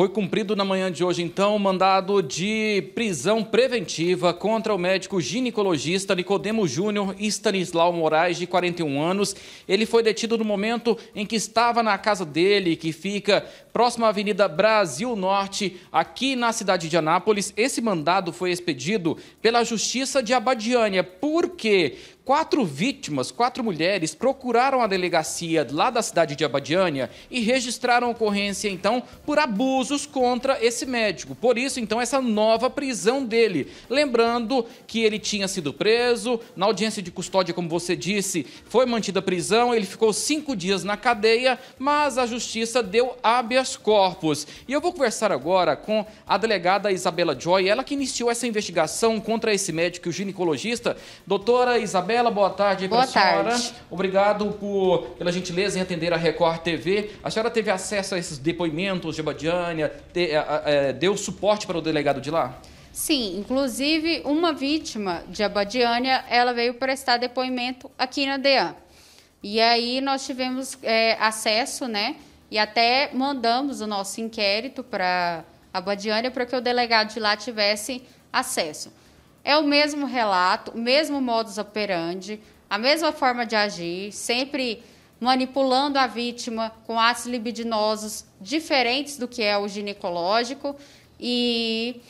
Foi cumprido na manhã de hoje, então, o mandado de prisão preventiva contra o médico ginecologista Nicodemo Júnior Stanislau Moraes, de 41 anos. Ele foi detido no momento em que estava na casa dele, que fica próximo à Avenida Brasil Norte, aqui na cidade de Anápolis. Esse mandado foi expedido pela Justiça de Abadiânia, porque Quatro vítimas, quatro mulheres, procuraram a delegacia lá da cidade de Abadiânia e registraram ocorrência, então, por abusos contra esse médico. Por isso, então, essa nova prisão dele. Lembrando que ele tinha sido preso, na audiência de custódia, como você disse, foi mantida a prisão, ele ficou cinco dias na cadeia, mas a justiça deu habeas corpus. E eu vou conversar agora com a delegada Isabela Joy, ela que iniciou essa investigação contra esse médico, o ginecologista. Doutora Isabela, Isabela, boa tarde boa tarde. senhora. Obrigado por, pela gentileza em atender a Record TV. A senhora teve acesso a esses depoimentos de Abadiânia, te, a, a, é, deu suporte para o delegado de lá? Sim, inclusive uma vítima de Abadiânia, ela veio prestar depoimento aqui na DEAN. E aí nós tivemos é, acesso, né? E até mandamos o nosso inquérito para Abadiânia para que o delegado de lá tivesse acesso. É o mesmo relato, o mesmo modus operandi, a mesma forma de agir, sempre manipulando a vítima com atos libidinosos diferentes do que é o ginecológico e,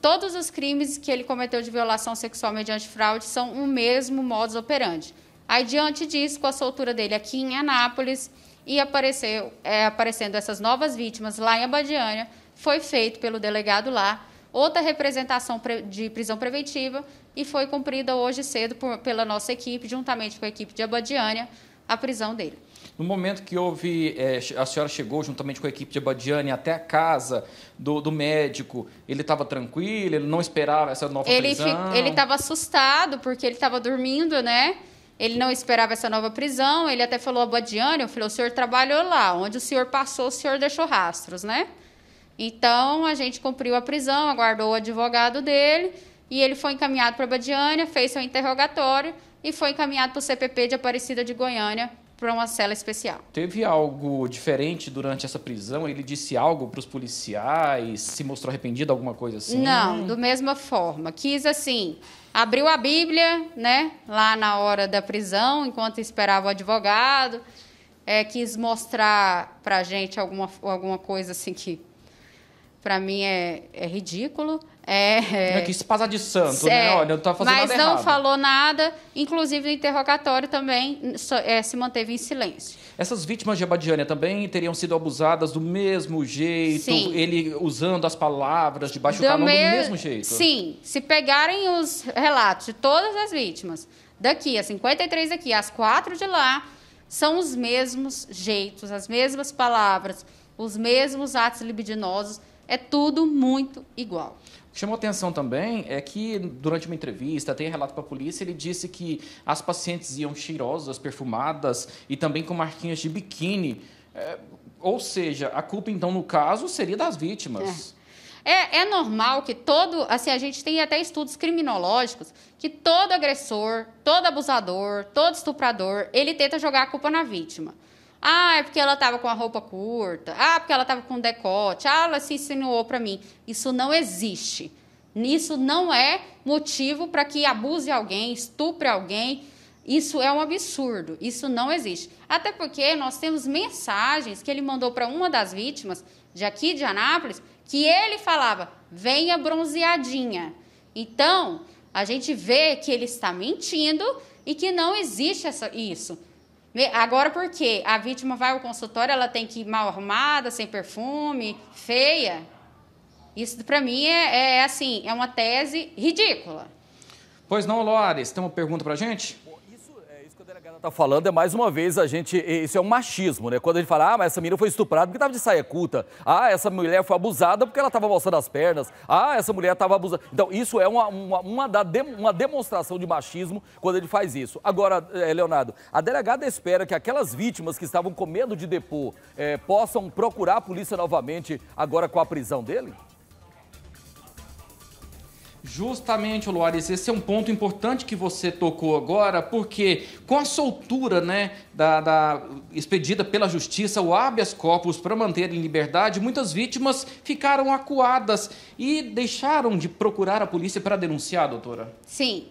todos os crimes que ele cometeu de violação sexual mediante fraude são o mesmo modus operandi. Aí, diante disso, com a soltura dele aqui em Anápolis e apareceu, é, aparecendo essas novas vítimas lá em Abadiânia, foi feito pelo delegado lá outra representação de prisão preventiva e foi cumprida hoje cedo por, pela nossa equipe, juntamente com a equipe de Abadiânia, a prisão dele. No momento que houve, é, a senhora chegou juntamente com a equipe de Abadiane até a casa do, do médico, ele estava tranquilo, ele não esperava essa nova ele prisão? Fi, ele estava assustado porque ele estava dormindo, né? Ele não esperava essa nova prisão, ele até falou a eu falei, o senhor trabalhou lá, onde o senhor passou, o senhor deixou rastros, né? Então a gente cumpriu a prisão, aguardou o advogado dele e ele foi encaminhado para Badiânia, fez seu interrogatório e foi encaminhado para o CPP de Aparecida de Goiânia para uma cela especial. Teve algo diferente durante essa prisão? Ele disse algo para os policiais? Se mostrou arrependido, alguma coisa assim? Não, do mesma forma. Quis assim, abriu a Bíblia, né, lá na hora da prisão, enquanto esperava o advogado. É, quis mostrar para a gente alguma, alguma coisa assim que para mim é, é ridículo. É, é... que se passa de santo, é, né? Olha, eu tô fazendo mas nada não errado. falou nada, inclusive no interrogatório também so, é, se manteve em silêncio. Essas vítimas de Abadiânia também teriam sido abusadas do mesmo jeito, sim. ele usando as palavras de baixo do calão me... do mesmo jeito? Sim, se pegarem os relatos de todas as vítimas, daqui, as 53 aqui as quatro de lá, são os mesmos jeitos, as mesmas palavras, os mesmos atos libidinosos, é tudo muito igual. Chamou atenção também é que durante uma entrevista, tem relato para a polícia, ele disse que as pacientes iam cheirosas, perfumadas e também com marquinhas de biquíni. É, ou seja, a culpa então no caso seria das vítimas. É. É, é, normal que todo, assim, a gente tem até estudos criminológicos que todo agressor, todo abusador, todo estuprador, ele tenta jogar a culpa na vítima. Ah, é porque ela estava com a roupa curta. Ah, porque ela estava com decote. Ah, ela se insinuou para mim. Isso não existe. Isso não é motivo para que abuse alguém, estupre alguém. Isso é um absurdo. Isso não existe. Até porque nós temos mensagens que ele mandou para uma das vítimas, de aqui de Anápolis, que ele falava: venha bronzeadinha. Então, a gente vê que ele está mentindo e que não existe essa, isso. Agora, por quê? A vítima vai ao consultório, ela tem que ir mal arrumada, sem perfume, feia. Isso, para mim, é, é assim, é uma tese ridícula. Pois não, Lores, tem uma pergunta para gente? delegada está falando é mais uma vez a gente. Isso é um machismo, né? Quando a gente fala, ah, mas essa menina foi estuprada porque estava de saia curta. Ah, essa mulher foi abusada porque ela estava mostrando as pernas. Ah, essa mulher estava abusada. Então, isso é uma, uma, uma, da uma demonstração de machismo quando ele faz isso. Agora, eh, Leonardo, a delegada espera que aquelas vítimas que estavam com medo de depor é, possam procurar a polícia novamente agora com a prisão dele? Justamente, Luares, esse é um ponto importante que você tocou agora, porque com a soltura né, da, da expedida pela justiça, o habeas corpus para manter em liberdade, muitas vítimas ficaram acuadas e deixaram de procurar a polícia para denunciar, doutora? Sim.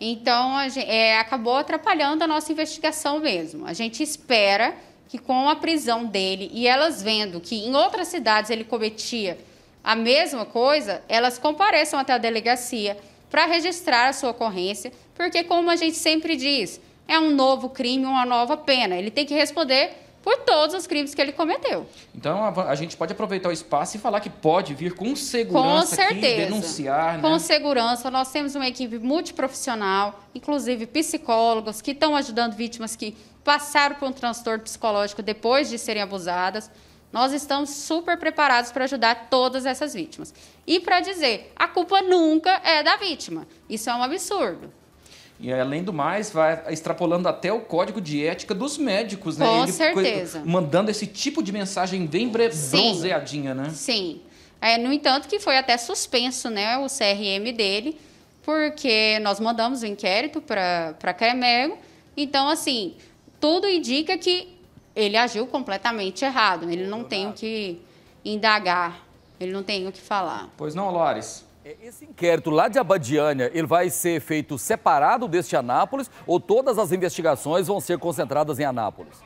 Então, gente, é, acabou atrapalhando a nossa investigação mesmo. A gente espera que com a prisão dele e elas vendo que em outras cidades ele cometia a mesma coisa, elas compareçam até a delegacia para registrar a sua ocorrência, porque, como a gente sempre diz, é um novo crime, uma nova pena. Ele tem que responder por todos os crimes que ele cometeu. Então a, gente pode aproveitar o espaço e falar que pode vir com segurança com certeza. aqui, denunciar. Né? Com né? segurança, nós temos uma equipe multiprofissional, inclusive psicólogos que estão ajudando vítimas que passaram por um transtorno psicológico depois de serem abusadas. Nós estamos super preparados para ajudar todas essas vítimas. E para dizer, a culpa nunca é da vítima. Isso é um absurdo. E além do mais, vai extrapolando até o código de ética dos médicos, né? Com Ele certeza. Mandando esse tipo de mensagem bem bronzeadinha, né? Sim. É, no entanto, que foi até suspenso né, o CRM dele, porque nós mandamos o um inquérito para a Cremego. Então, assim, tudo indica que ele agiu completamente errado. Né? Ele não tem o que indagar, ele não tem o que falar. Pois não, Lores? É, esse inquérito lá de Abadiânia, ele vai ser feito separado deste Anápolis ou todas as investigações vão ser concentradas em Anápolis?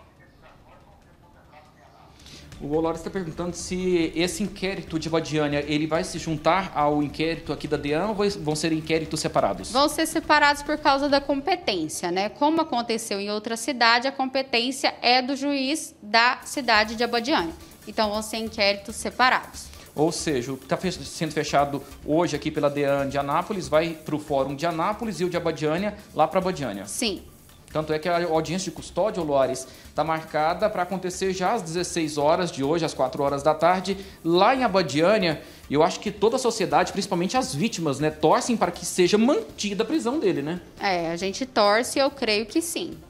O Olaro está perguntando se esse inquérito de Vadiânia, ele vai se juntar ao inquérito aqui da DEAN ou vão ser inquéritos separados? Vão ser separados por causa da competência, né? Como aconteceu em outra cidade, a competência é do juiz da cidade de Abadiânia. Então vão ser inquéritos separados. Ou seja, o que está sendo fechado hoje aqui pela DEAN de Anápolis vai para o Fórum de Anápolis e o de Abadiânia lá para Abadiânia. Sim. Tanto é que a audiência de custódia, Luares, está marcada para acontecer já às 16 horas de hoje, às 4 horas da tarde, lá em Abadiânia. E eu acho que toda a sociedade, principalmente as vítimas, né, torcem para que seja mantida a prisão dele, né? É, a gente torce, eu creio que sim.